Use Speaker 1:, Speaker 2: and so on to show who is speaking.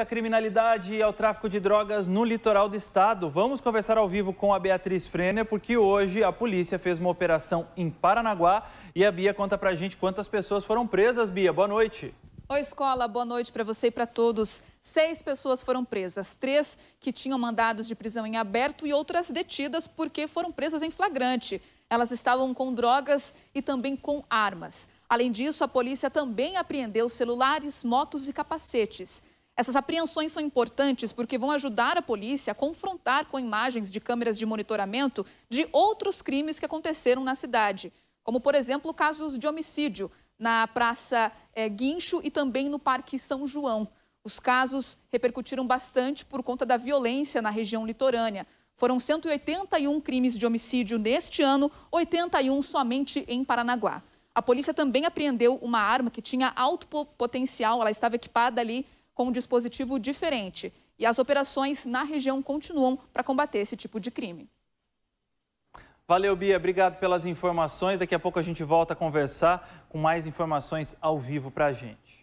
Speaker 1: A criminalidade e ao tráfico de drogas no litoral do estado. Vamos conversar ao vivo com a Beatriz Frenner, porque hoje a polícia fez uma operação em Paranaguá e a Bia conta pra gente quantas pessoas foram presas. Bia, boa noite.
Speaker 2: Oi, escola, boa noite para você e para todos. Seis pessoas foram presas, três que tinham mandados de prisão em aberto e outras detidas porque foram presas em flagrante. Elas estavam com drogas e também com armas. Além disso, a polícia também apreendeu celulares, motos e capacetes. Essas apreensões são importantes porque vão ajudar a polícia a confrontar com imagens de câmeras de monitoramento de outros crimes que aconteceram na cidade, como, por exemplo, casos de homicídio na Praça é, Guincho e também no Parque São João. Os casos repercutiram bastante por conta da violência na região litorânea. Foram 181 crimes de homicídio neste ano, 81 somente em Paranaguá. A polícia também apreendeu uma arma que tinha alto potencial, ela estava equipada ali com um dispositivo diferente. E as operações na região continuam para combater esse tipo de crime.
Speaker 1: Valeu, Bia. Obrigado pelas informações. Daqui a pouco a gente volta a conversar com mais informações ao vivo para a gente.